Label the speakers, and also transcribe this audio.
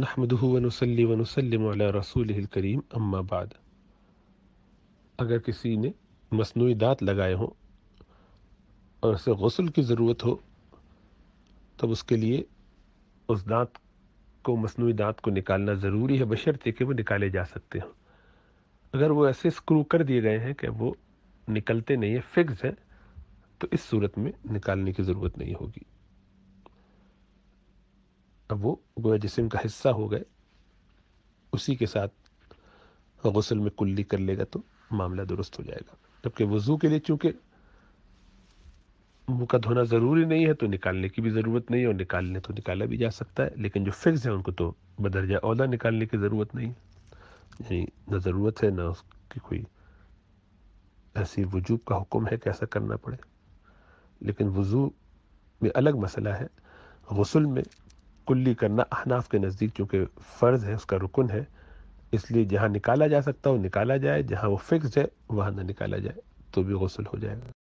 Speaker 1: نحمده و ونسلم و سلیم ولّہ رسول کریم اما بعد اگر کسی نے مصنوعی دانت لگائے ہوں اور اسے غسل کی ضرورت ہو تب اس کے لیے اس دانت کو مصنوعی دانت کو نکالنا ضروری ہے بشرطے کہ وہ نکالے جا سکتے ہوں اگر وہ ایسے اسکرو کر دیے گئے ہیں کہ وہ نکلتے نہیں ہیں فکس ہیں تو اس صورت میں نکالنے کی ضرورت نہیں ہوگی اب وہ گویا جسم کا حصہ ہو گئے اسی کے ساتھ غسل میں کلی کر لے گا تو معاملہ درست ہو جائے گا جبکہ وضو کے لیے چونکہ منہ کا دھونا ضروری نہیں ہے تو نکالنے کی بھی ضرورت نہیں ہے اور نکالنے تو نکالا بھی جا سکتا ہے لیکن جو فکس ہیں ان کو تو بدرجہ عہدہ نکالنے کی ضرورت نہیں ہے یعنی نہ ضرورت ہے نہ اس کی کوئی ایسی وجوب کا حکم ہے کیسا کرنا پڑے لیکن وضو میں الگ مسئلہ ہے غسل میں کلی کرنا احناف کے نزدیک چونکہ فرض ہے اس کا رکن ہے اس لیے جہاں نکالا جا سکتا ہو نکالا جائے جہاں وہ فکس ہے وہاں نہ نکالا جائے تو بھی غسل ہو جائے گا